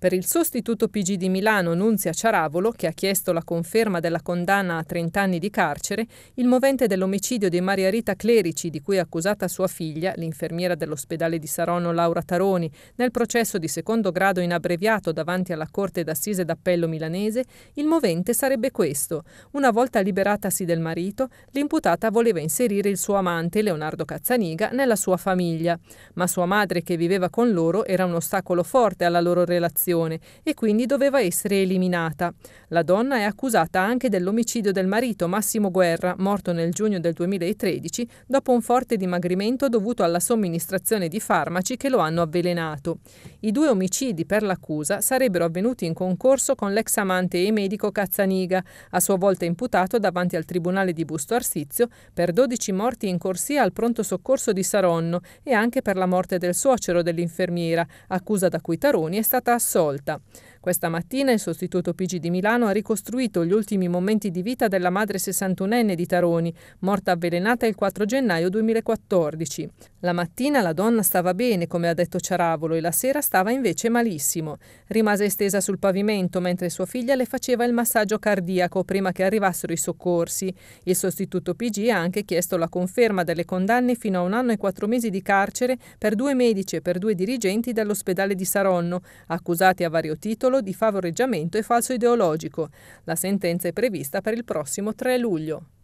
Per il sostituto PG di Milano Nunzia Ciaravolo, che ha chiesto la conferma della condanna a 30 anni di carcere, il movente dell'omicidio di Maria Rita Clerici, di cui è accusata sua figlia, l'infermiera dell'ospedale di Saronno Laura Taroni, nel processo di secondo grado in abbreviato davanti alla Corte d'Assise d'Appello milanese, il movente sarebbe questo. Una volta liberatasi del marito, l'imputata voleva inserire il suo amante, Leonardo Cazzaniga, nella sua famiglia, ma sua madre che viveva con loro era un ostacolo forte alla loro relazione prostituzione e quindi doveva essere eliminata. La donna è accusata anche dell'omicidio del marito Massimo Guerra, morto nel giugno del 2013 dopo un forte dimagrimento dovuto alla somministrazione di farmaci che lo hanno avvelenato. I due omicidi per l'accusa sarebbero avvenuti in concorso con l'ex amante e medico Cazzaniga, a sua volta imputato davanti al tribunale di Busto Arsizio per 12 morti in corsia al pronto soccorso di Saronno e anche per la morte del suocero dell'infermiera, accusa da cui Taroni è stata assolta assolta. Questa mattina il sostituto PG di Milano ha ricostruito gli ultimi momenti di vita della madre 61enne di Taroni, morta avvelenata il 4 gennaio 2014. La mattina la donna stava bene, come ha detto Ciaravolo, e la sera stava invece malissimo. Rimase estesa sul pavimento mentre sua figlia le faceva il massaggio cardiaco prima che arrivassero i soccorsi. Il sostituto PG ha anche chiesto la conferma delle condanne fino a un anno e quattro mesi di carcere per due medici e per due dirigenti dell'ospedale di Saronno, accusati a vario titolo titolo di favoreggiamento e falso ideologico. La sentenza è prevista per il prossimo 3 luglio.